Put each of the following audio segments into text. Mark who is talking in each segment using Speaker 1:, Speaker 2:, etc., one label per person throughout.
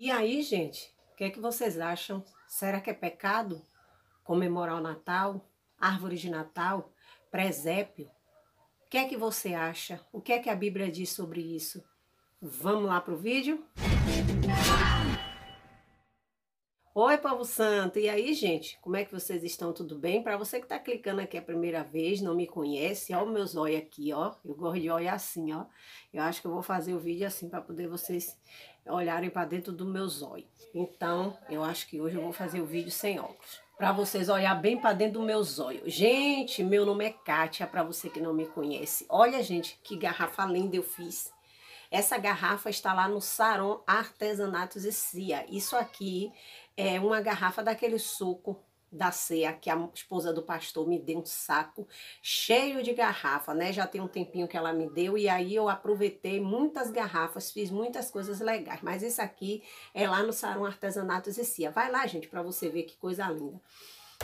Speaker 1: E aí, gente, o que é que vocês acham? Será que é pecado comemorar o Natal, árvore de Natal, presépio? O que é que você acha? O que é que a Bíblia diz sobre isso? Vamos lá para o vídeo? Oi, povo santo! E aí, gente? Como é que vocês estão? Tudo bem? Para você que está clicando aqui a primeira vez, não me conhece, olha o meu zóio aqui, ó. Eu gosto de olhar assim, ó. Eu acho que eu vou fazer o vídeo assim para poder vocês olharem para dentro do meu zóio. Então, eu acho que hoje eu vou fazer o vídeo sem óculos. Para vocês olhar bem para dentro do meu zóio. Gente, meu nome é Kátia, para você que não me conhece. Olha, gente, que garrafa linda eu fiz. Essa garrafa está lá no Saron Artesanatos e Cia. Isso aqui é uma garrafa daquele suco da ceia que a esposa do pastor me deu um saco cheio de garrafa, né? Já tem um tempinho que ela me deu e aí eu aproveitei muitas garrafas, fiz muitas coisas legais. Mas esse aqui é lá no Sarum Artesanatos e Cia. Vai lá, gente, para você ver que coisa linda.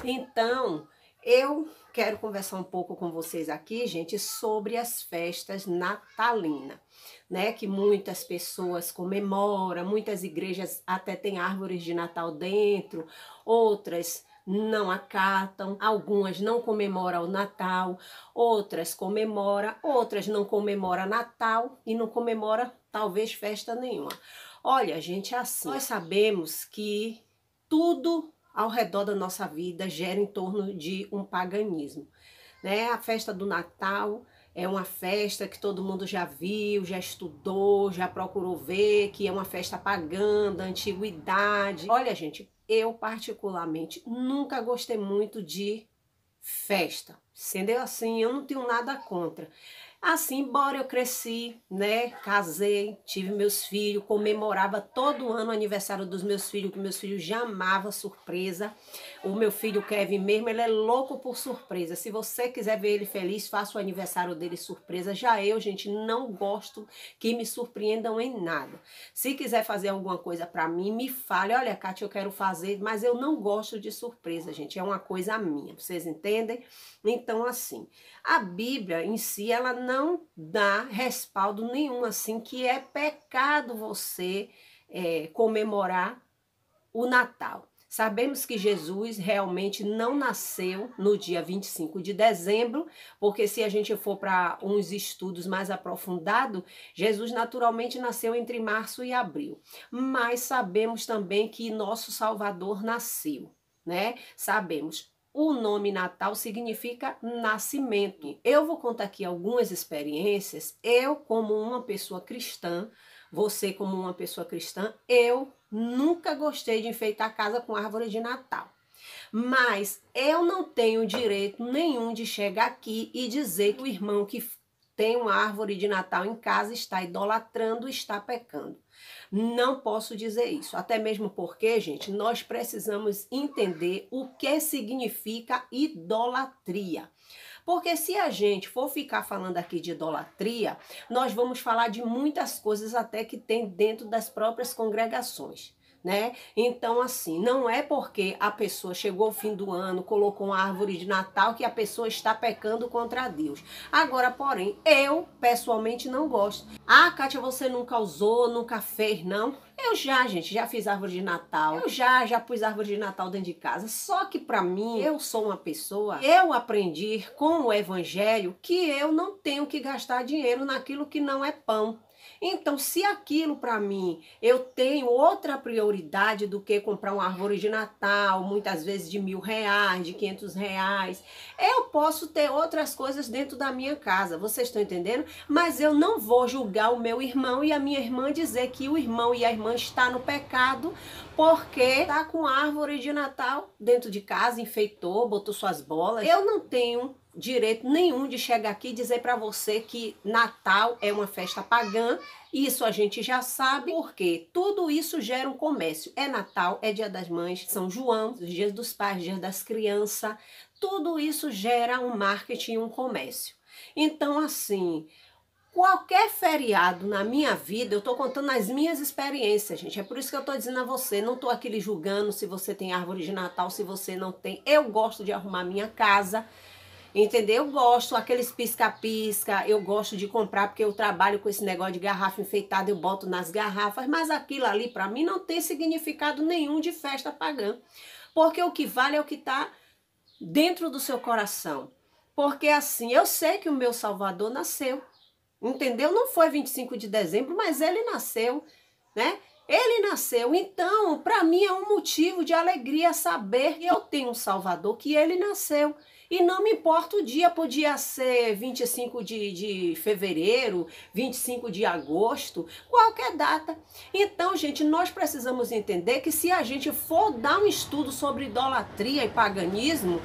Speaker 1: Então, eu quero conversar um pouco com vocês aqui, gente, sobre as festas natalinas, né? Que muitas pessoas comemoram, muitas igrejas até têm árvores de Natal dentro, outras não acatam, algumas não comemoram o Natal, outras comemora, outras não comemora Natal e não comemora talvez festa nenhuma. Olha, gente, é assim. Nós sabemos que tudo ao redor da nossa vida gera em torno de um paganismo, né? A festa do Natal, é uma festa que todo mundo já viu, já estudou, já procurou ver, que é uma festa pagã da antiguidade. Olha, gente, eu particularmente nunca gostei muito de festa. Entendeu? Assim, eu não tenho nada contra. Assim, embora eu cresci, né, casei, tive meus filhos, comemorava todo ano o aniversário dos meus filhos, que meus filhos já amavam surpresa. O meu filho Kevin mesmo, ele é louco por surpresa. Se você quiser ver ele feliz, faça o aniversário dele surpresa. Já eu, gente, não gosto que me surpreendam em nada. Se quiser fazer alguma coisa para mim, me fale, olha, Kátia, eu quero fazer, mas eu não gosto de surpresa, gente. É uma coisa minha, vocês entendem? Então, assim, a Bíblia em si, ela não não dá respaldo nenhum, assim, que é pecado você é, comemorar o Natal. Sabemos que Jesus realmente não nasceu no dia 25 de dezembro, porque se a gente for para uns estudos mais aprofundados, Jesus naturalmente nasceu entre março e abril. Mas sabemos também que nosso Salvador nasceu, né? Sabemos. O nome Natal significa nascimento. Eu vou contar aqui algumas experiências. Eu, como uma pessoa cristã, você, como uma pessoa cristã, eu nunca gostei de enfeitar a casa com árvore de Natal. Mas eu não tenho direito nenhum de chegar aqui e dizer que o irmão que tem uma árvore de Natal em casa, está idolatrando, está pecando. Não posso dizer isso, até mesmo porque, gente, nós precisamos entender o que significa idolatria. Porque se a gente for ficar falando aqui de idolatria, nós vamos falar de muitas coisas até que tem dentro das próprias congregações né? Então, assim, não é porque a pessoa chegou ao fim do ano, colocou uma árvore de Natal, que a pessoa está pecando contra Deus. Agora, porém, eu pessoalmente não gosto. Ah, Kátia, você nunca usou, nunca fez, não? Eu já, gente, já fiz árvore de Natal. Eu já, já pus árvore de Natal dentro de casa. Só que para mim, eu sou uma pessoa, eu aprendi com o evangelho que eu não tenho que gastar dinheiro naquilo que não é pão. Então, se aquilo para mim eu tenho outra prioridade do que comprar uma árvore de Natal, muitas vezes de mil reais, de quinhentos reais, eu posso ter outras coisas dentro da minha casa. Vocês estão entendendo? Mas eu não vou julgar o meu irmão e a minha irmã dizer que o irmão e a irmã está no pecado porque está com árvore de Natal dentro de casa, enfeitou, botou suas bolas. Eu não tenho direito nenhum de chegar aqui e dizer para você que Natal é uma festa pagã. Isso a gente já sabe, porque tudo isso gera um comércio. É Natal, é Dia das Mães, São João, os dias dos pais, dias das crianças. Tudo isso gera um marketing e um comércio. Então, assim, qualquer feriado na minha vida, eu estou contando as minhas experiências, gente. É por isso que eu estou dizendo a você, não estou aqui julgando se você tem árvore de Natal, se você não tem. Eu gosto de arrumar minha casa. Entendeu? Eu gosto aqueles pisca-pisca, eu gosto de comprar porque eu trabalho com esse negócio de garrafa enfeitada, eu boto nas garrafas, mas aquilo ali para mim não tem significado nenhum de festa pagã. Porque o que vale é o que está dentro do seu coração. Porque assim, eu sei que o meu Salvador nasceu. Entendeu? Não foi 25 de dezembro, mas ele nasceu, né? Ele nasceu, então, para mim é um motivo de alegria saber que eu tenho um Salvador, que ele nasceu. E não me importa o dia, podia ser 25 de, de fevereiro, 25 de agosto, qualquer data. Então, gente, nós precisamos entender que se a gente for dar um estudo sobre idolatria e paganismo,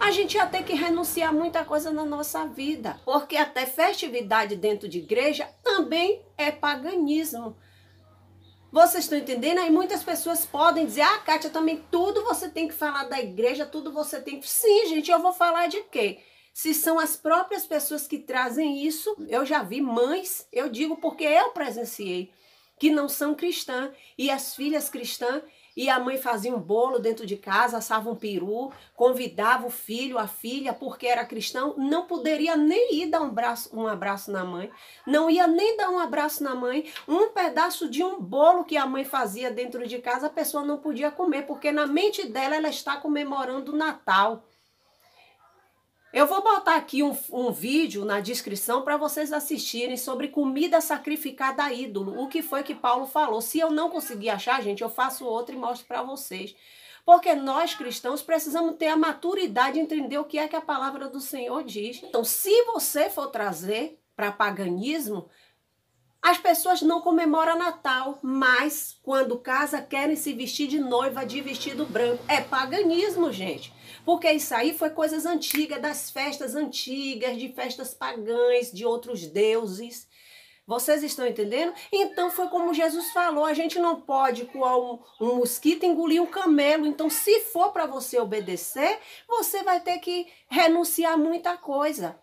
Speaker 1: a gente ia ter que renunciar a muita coisa na nossa vida. Porque até festividade dentro de igreja também é paganismo. Vocês estão entendendo? Aí muitas pessoas podem dizer, ah, Kátia, também tudo você tem que falar da igreja, tudo você tem que. Sim, gente, eu vou falar de quê? Se são as próprias pessoas que trazem isso, eu já vi mães, eu digo porque eu presenciei, que não são cristã, e as filhas cristãs, e a mãe fazia um bolo dentro de casa, assava um peru, convidava o filho, a filha, porque era cristão, não poderia nem ir dar um, braço, um abraço na mãe, não ia nem dar um abraço na mãe. Um pedaço de um bolo que a mãe fazia dentro de casa, a pessoa não podia comer, porque na mente dela ela está comemorando o Natal. Eu vou botar aqui um, um vídeo na descrição para vocês assistirem sobre comida sacrificada a ídolo. O que foi que Paulo falou? Se eu não conseguir achar, gente, eu faço outro e mostro para vocês. Porque nós cristãos precisamos ter a maturidade de entender o que é que a palavra do Senhor diz. Então, se você for trazer para paganismo, as pessoas não comemoram Natal, mas quando casa querem se vestir de noiva de vestido branco. É paganismo, gente. Porque isso aí foi coisas antigas, das festas antigas, de festas pagãs, de outros deuses. Vocês estão entendendo? Então foi como Jesus falou: a gente não pode coar um, um mosquito engolir um camelo. Então, se for para você obedecer, você vai ter que renunciar muita coisa.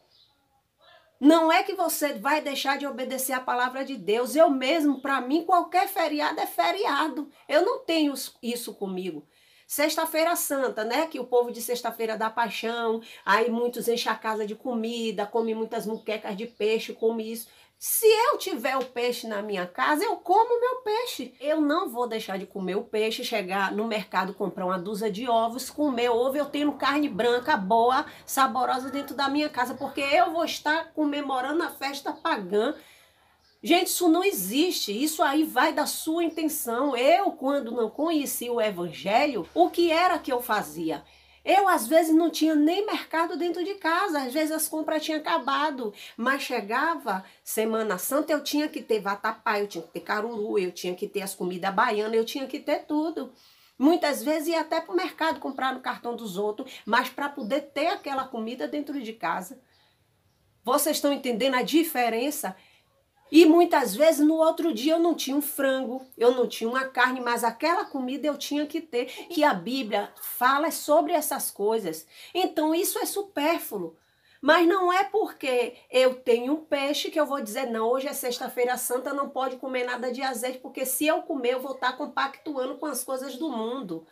Speaker 1: Não é que você vai deixar de obedecer a palavra de Deus. Eu mesmo, para mim, qualquer feriado é feriado. Eu não tenho isso comigo. Sexta-feira Santa, né? Que o povo de Sexta-feira dá paixão, aí muitos enchem a casa de comida, come muitas muquecas de peixe, come isso. Se eu tiver o peixe na minha casa, eu como meu peixe. Eu não vou deixar de comer o peixe, chegar no mercado, comprar uma dúzia de ovos, comer ovo. Eu tenho carne branca boa, saborosa dentro da minha casa, porque eu vou estar comemorando a festa pagã Gente, isso não existe. Isso aí vai da sua intenção. Eu, quando não conheci o evangelho, o que era que eu fazia? Eu, às vezes, não tinha nem mercado dentro de casa, às vezes as compras tinham acabado, mas chegava Semana Santa, eu tinha que ter vatapá, eu tinha que ter caruru, eu tinha que ter as comidas baianas, eu tinha que ter tudo. Muitas vezes ia até para o mercado comprar no cartão dos outros, mas para poder ter aquela comida dentro de casa. Vocês estão entendendo a diferença? E muitas vezes no outro dia eu não tinha um frango, eu não tinha uma carne, mas aquela comida eu tinha que ter. Que a Bíblia fala sobre essas coisas. Então isso é supérfluo. Mas não é porque eu tenho um peixe que eu vou dizer, não, hoje é sexta-feira santa, não pode comer nada de azeite, porque se eu comer, eu vou estar compactuando com as coisas do mundo.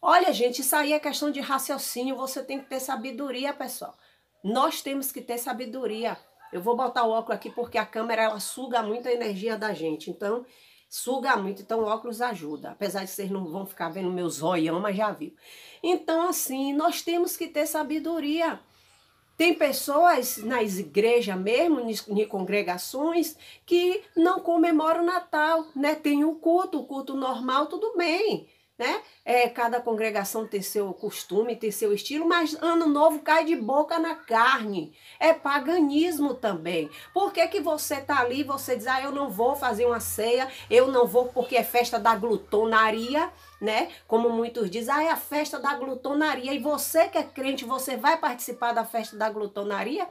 Speaker 1: Olha, gente, isso aí é questão de raciocínio, você tem que ter sabedoria, pessoal. Nós temos que ter sabedoria. Eu vou botar o óculos aqui porque a câmera ela suga muito a energia da gente. Então, suga muito, então o óculos ajuda. Apesar de vocês não vão ficar vendo meus zoião, mas já viu. Então, assim, nós temos que ter sabedoria. Tem pessoas nas igrejas mesmo, em congregações, que não comemoram o Natal, né? Tem o um culto, o culto normal, tudo bem né? É, cada congregação tem seu costume, tem seu estilo, mas ano novo cai de boca na carne. É paganismo também. Por que, que você tá ali e você diz, ah, eu não vou fazer uma ceia, eu não vou porque é festa da glutonaria, né? Como muitos dizem, ah, é a festa da glutonaria. E você que é crente, você vai participar da festa da glutonaria?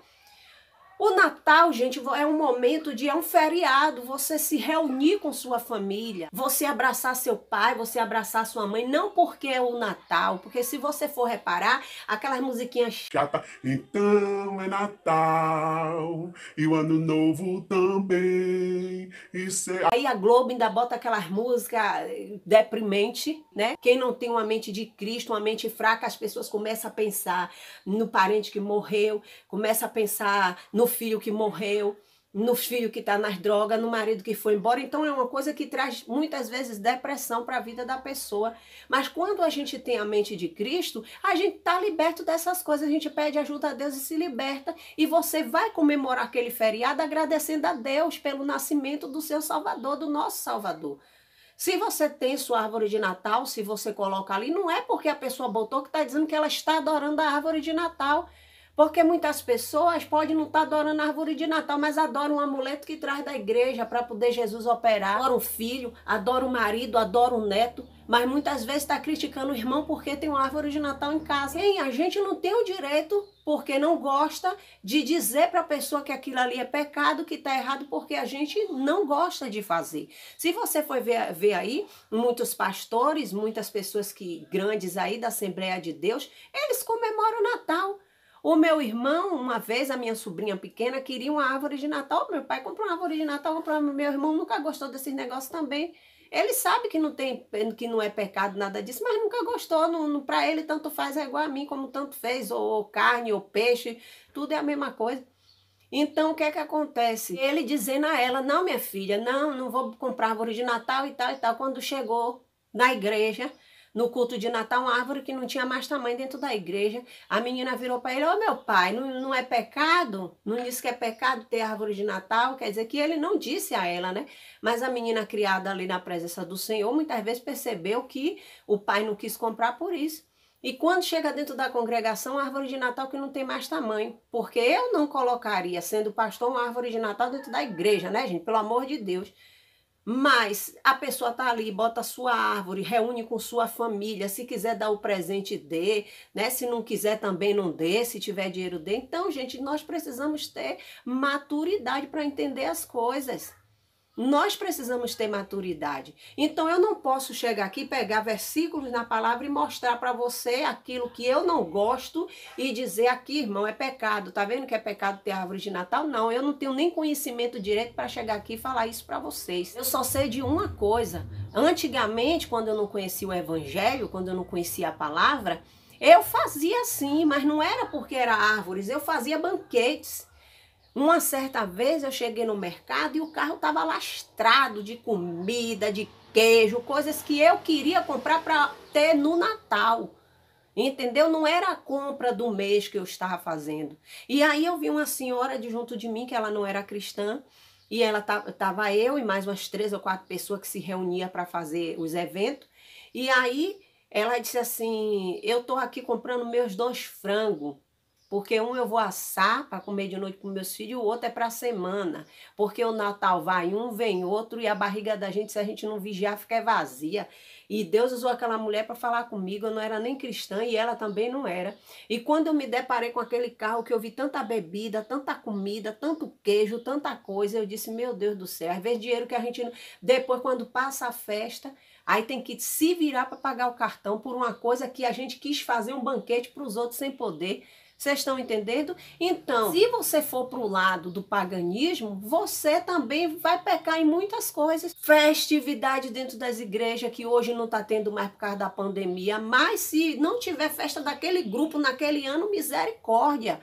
Speaker 1: O Natal, gente, é um momento de é um feriado, você se reunir com sua família, você abraçar seu pai, você abraçar sua mãe, não porque é o Natal, porque se você for reparar, aquelas musiquinhas chata, então é Natal e o ano novo também. Isso é... Aí a Globo ainda bota aquelas músicas eh, deprimente, né? Quem não tem uma mente de Cristo, uma mente fraca, as pessoas começam a pensar no parente que morreu, começa a pensar no filho que morreu, no filho que está nas drogas, no marido que foi embora. Então é uma coisa que traz muitas vezes depressão para a vida da pessoa. Mas quando a gente tem a mente de Cristo, a gente está liberto dessas coisas. A gente pede ajuda a Deus e se liberta. E você vai comemorar aquele feriado agradecendo a Deus pelo nascimento do seu Salvador, do nosso Salvador. Se você tem sua árvore de Natal, se você coloca ali, não é porque a pessoa botou que está dizendo que ela está adorando a árvore de Natal. Porque muitas pessoas podem não estar tá adorando a árvore de Natal, mas adoram um amuleto que traz da igreja para poder Jesus operar. Adora o filho, adora o marido, adora o neto, mas muitas vezes está criticando o irmão porque tem uma árvore de Natal em casa. Quem a gente não tem o direito, porque não gosta, de dizer para a pessoa que aquilo ali é pecado, que está errado, porque a gente não gosta de fazer. Se você for ver, ver aí, muitos pastores, muitas pessoas que grandes aí da Assembleia de Deus, eles comemoram o Natal. O meu irmão, uma vez, a minha sobrinha pequena queria uma árvore de Natal. Meu pai comprou uma árvore de Natal, comprou. Meu irmão nunca gostou desses negócios também. Ele sabe que não tem, que não é pecado nada disso, mas nunca gostou. Não, não para ele tanto faz é igual a mim, como tanto fez ou, ou carne ou peixe, tudo é a mesma coisa. Então, o que é que acontece? Ele dizendo a ela: Não, minha filha, não, não vou comprar árvore de Natal e tal e tal. Quando chegou na igreja, no culto de Natal uma árvore que não tinha mais tamanho dentro da igreja. A menina virou para ele: Ô oh, meu pai, não, não é pecado? Não disse que é pecado ter árvore de Natal? Quer dizer que ele não disse a ela, né? Mas a menina criada ali na presença do Senhor muitas vezes percebeu que o pai não quis comprar por isso. E quando chega dentro da congregação, árvore de Natal que não tem mais tamanho. Porque eu não colocaria, sendo pastor, uma árvore de Natal dentro da igreja, né, gente? Pelo amor de Deus. Mas a pessoa tá ali, bota sua árvore, reúne com sua família, se quiser dar o presente dê, né? Se não quiser também não dê, se tiver dinheiro dê. Então, gente, nós precisamos ter maturidade para entender as coisas. Nós precisamos ter maturidade. Então eu não posso chegar aqui, pegar versículos na palavra e mostrar para você aquilo que eu não gosto e dizer aqui, irmão, é pecado. Tá vendo que é pecado ter árvore de Natal? Não, eu não tenho nem conhecimento direito para chegar aqui e falar isso para vocês. Eu só sei de uma coisa. Antigamente, quando eu não conhecia o evangelho, quando eu não conhecia a palavra, eu fazia assim, mas não era porque era árvores, eu fazia banquetes. Uma certa vez eu cheguei no mercado e o carro estava lastrado de comida, de queijo, coisas que eu queria comprar para ter no Natal. Entendeu? Não era a compra do mês que eu estava fazendo. E aí eu vi uma senhora de junto de mim, que ela não era cristã, e ela tava eu e mais umas três ou quatro pessoas que se reunia para fazer os eventos. E aí ela disse assim: "Eu tô aqui comprando meus dois frangos porque um eu vou assar para comer de noite com meus filhos, o outro é para a semana. Porque o Natal vai um, vem outro, e a barriga da gente, se a gente não vigiar, fica vazia. E Deus usou aquela mulher para falar comigo, eu não era nem cristã e ela também não era. E quando eu me deparei com aquele carro que eu vi tanta bebida, tanta comida, tanto queijo, tanta coisa, eu disse: "Meu Deus do céu, às vezes dinheiro que a gente depois quando passa a festa, aí tem que se virar para pagar o cartão por uma coisa que a gente quis fazer um banquete para os outros sem poder". Vocês estão entendendo? Então, se você for para o lado do paganismo, você também vai pecar em muitas coisas. Festividade dentro das igrejas, que hoje não está tendo mais por causa da pandemia, mas se não tiver festa daquele grupo naquele ano, misericórdia.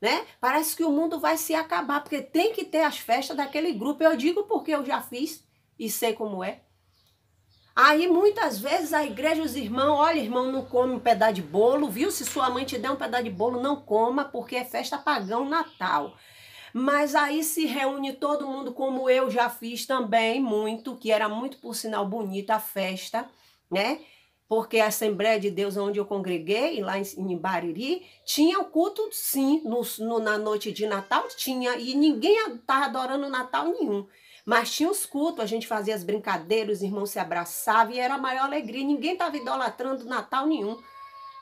Speaker 1: Né? Parece que o mundo vai se acabar, porque tem que ter as festas daquele grupo. Eu digo porque eu já fiz e sei como é. Aí muitas vezes a igreja, os irmãos, olha, irmão, não come um pedaço de bolo, viu? Se sua mãe te der um pedaço de bolo, não coma, porque é festa pagão Natal. Mas aí se reúne todo mundo, como eu já fiz também muito, que era muito, por sinal, bonita a festa, né? Porque a Assembleia de Deus, onde eu congreguei, lá em, Bariri, tinha o culto, sim, no, no, na noite de Natal tinha, e ninguém estava adorando Natal nenhum. Mas tinha os cultos, a gente fazia as brincadeiras, os irmãos se abraçavam e era a maior alegria. Ninguém estava idolatrando Natal nenhum.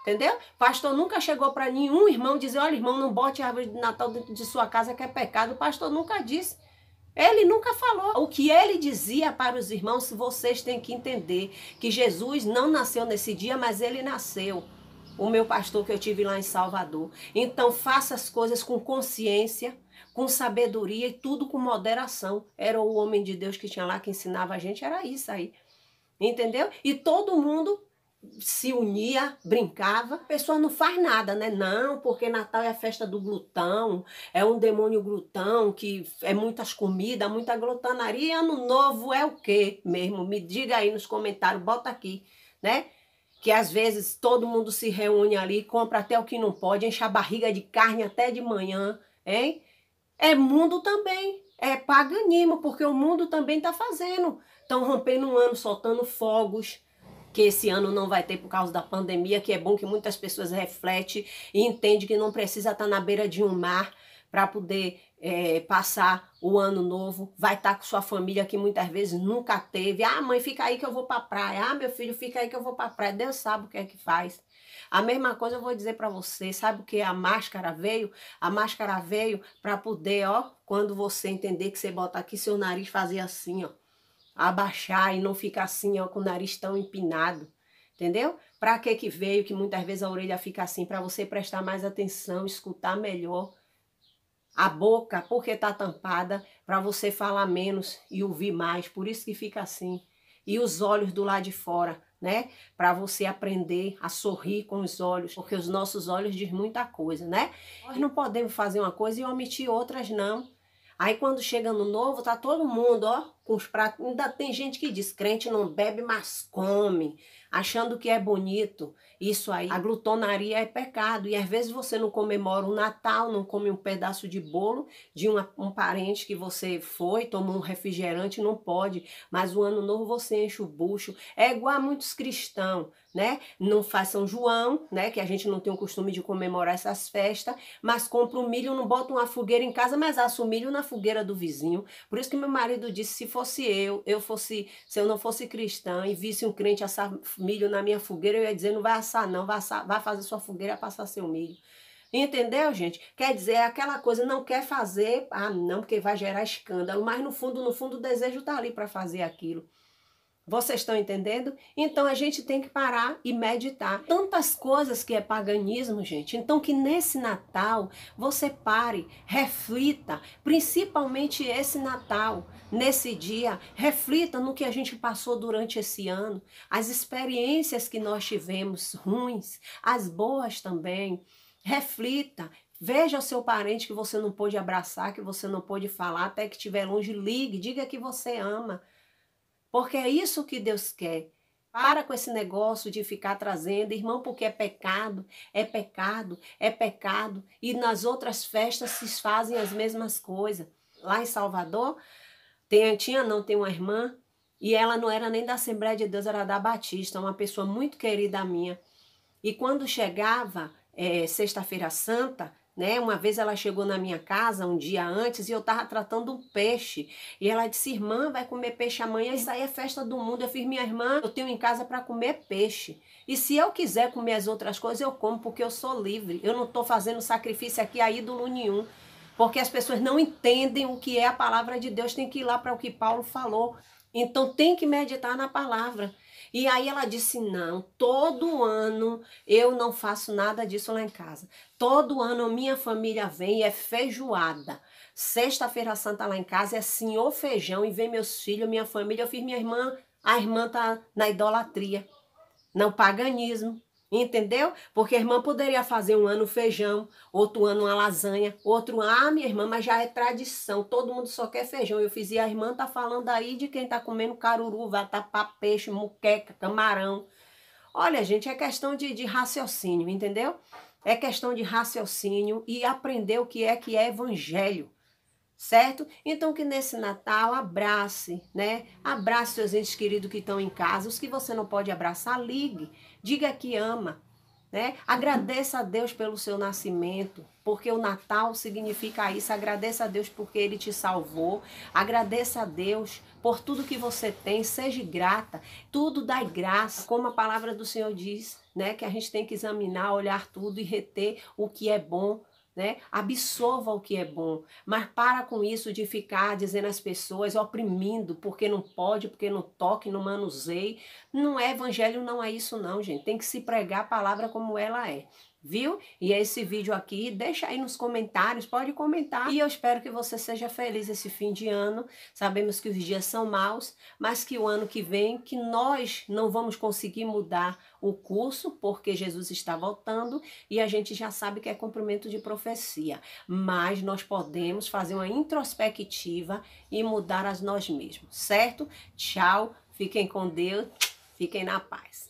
Speaker 1: Entendeu? Pastor nunca chegou para nenhum irmão dizer: olha, irmão, não bote árvore de Natal dentro de sua casa que é pecado. O pastor nunca disse. Ele nunca falou. O que ele dizia para os irmãos, vocês têm que entender que Jesus não nasceu nesse dia, mas ele nasceu. O meu pastor que eu tive lá em Salvador. Então, faça as coisas com consciência com sabedoria e tudo com moderação. Era o homem de Deus que tinha lá que ensinava a gente, era isso aí. Entendeu? E todo mundo se unia, brincava. A pessoa não faz nada, né? Não, porque Natal é a festa do glutão, é um demônio glutão que é muitas comidas, muita glutanaria. Ano novo é o quê mesmo? Me diga aí nos comentários, bota aqui, né? Que às vezes todo mundo se reúne ali, compra até o que não pode, enche a barriga de carne até de manhã, hein? É mundo também, é paganismo, porque o mundo também está fazendo. Estão rompendo um ano, soltando fogos, que esse ano não vai ter por causa da pandemia, que é bom que muitas pessoas refletem e entendem que não precisa estar tá na beira de um mar para poder é, passar o ano novo, vai estar tá com sua família que muitas vezes nunca teve. Ah, mãe, fica aí que eu vou para praia. Ah, meu filho, fica aí que eu vou para praia. Deus sabe o que é que faz. A mesma coisa eu vou dizer para você, sabe o que a máscara veio? A máscara veio para poder, ó, quando você entender que você botar aqui seu nariz fazer assim, ó, abaixar e não ficar assim, ó, com o nariz tão empinado. Entendeu? Para que que veio que muitas vezes a orelha fica assim para você prestar mais atenção, escutar melhor. A boca, porque tá tampada, para você falar menos e ouvir mais, por isso que fica assim. E os olhos do lado de fora, né? Para você aprender a sorrir com os olhos, porque os nossos olhos diz muita coisa, né? Nós não podemos fazer uma coisa e omitir outras não. Aí quando chega no novo, tá todo mundo, ó, com os pratos. Ainda tem gente que diz: crente não bebe, mas come, achando que é bonito. Isso aí, a glutonaria é pecado. E às vezes você não comemora o Natal, não come um pedaço de bolo de uma, um parente que você foi, tomou um refrigerante, não pode. Mas o ano novo você enche o bucho. É igual a muitos cristãos, né? Não faz São João, né? Que a gente não tem o costume de comemorar essas festas, mas compra o um milho, não bota uma fogueira em casa, mas assa o milho na fogueira do vizinho. Por isso que meu marido disse: se for fosse eu, eu fosse, se eu não fosse cristã e visse um crente assar milho na minha fogueira, eu ia dizer, não vai assar não, vai, assar, vai fazer sua fogueira passar seu milho. Entendeu, gente? Quer dizer, é aquela coisa não quer fazer, ah, não, porque vai gerar escândalo, mas no fundo, no fundo, o desejo está ali para fazer aquilo. Vocês estão entendendo? Então a gente tem que parar e meditar. Tantas coisas que é paganismo, gente. Então que nesse Natal você pare, reflita, principalmente esse Natal, nesse dia, reflita no que a gente passou durante esse ano, as experiências que nós tivemos ruins, as boas também. Reflita, Veja o seu parente que você não pôde abraçar, que você não pôde falar, até que estiver longe, ligue, diga que você ama. Porque é isso que Deus quer. Ah. Para com esse negócio de ficar trazendo, irmão, porque é pecado, é pecado, é pecado. E nas outras festas se fazem as mesmas coisas. Lá em Salvador, tem, tinha não, tem uma irmã, e ela não era nem da Assembleia de Deus, era da Batista, uma pessoa muito querida minha. E quando chegava é, Sexta-feira Santa, né? Uma vez ela chegou na minha casa um dia antes e eu estava tratando um peixe. E ela disse: Irmã, vai comer peixe amanhã, isso aí é festa do mundo. Eu fiz: Minha irmã, eu tenho em casa para comer peixe. E se eu quiser comer as outras coisas, eu como, porque eu sou livre. Eu não estou fazendo sacrifício aqui a ídolo nenhum. Porque as pessoas não entendem o que é a palavra de Deus, tem que ir lá para o que Paulo falou. Então tem que meditar na palavra. E aí ela disse: não, todo ano eu não faço nada disso lá em casa. Todo ano minha família vem e é feijoada. Sexta-feira Santa lá em casa é senhor feijão e vem meus filhos, minha família. Eu fiz minha irmã, a irmã tá na idolatria, não paganismo. Entendeu? Porque a irmã poderia fazer um ano feijão, outro ano uma lasanha, outro ah, minha irmã, mas já é tradição, todo mundo só quer feijão. Eu fiz e a irmã tá falando aí de quem tá comendo caruru, vatapá, peixe, muqueca, camarão. Olha, gente, é questão de, de raciocínio, entendeu? É questão de raciocínio e aprender o que é que é evangelho certo? Então que nesse Natal abrace, né? Abrace seus entes queridos que estão em casa, os que você não pode abraçar, ligue, diga que ama, né? Agradeça a Deus pelo seu nascimento, porque o Natal significa isso. Agradeça a Deus porque ele te salvou. Agradeça a Deus por tudo que você tem, seja grata. Tudo dá graça, como a palavra do Senhor diz, né? Que a gente tem que examinar, olhar tudo e reter o que é bom né? Absorva o que é bom, mas para com isso de ficar dizendo às pessoas, oprimindo, porque não pode, porque não toque, não manusei. Não é evangelho, não é isso não, gente. Tem que se pregar a palavra como ela é viu? E é esse vídeo aqui, deixa aí nos comentários, pode comentar. E eu espero que você seja feliz esse fim de ano. Sabemos que os dias são maus, mas que o ano que vem, que nós não vamos conseguir mudar o curso, porque Jesus está voltando e a gente já sabe que é cumprimento de profecia. Mas nós podemos fazer uma introspectiva e mudar as nós mesmos, certo? Tchau, fiquem com Deus, fiquem na paz.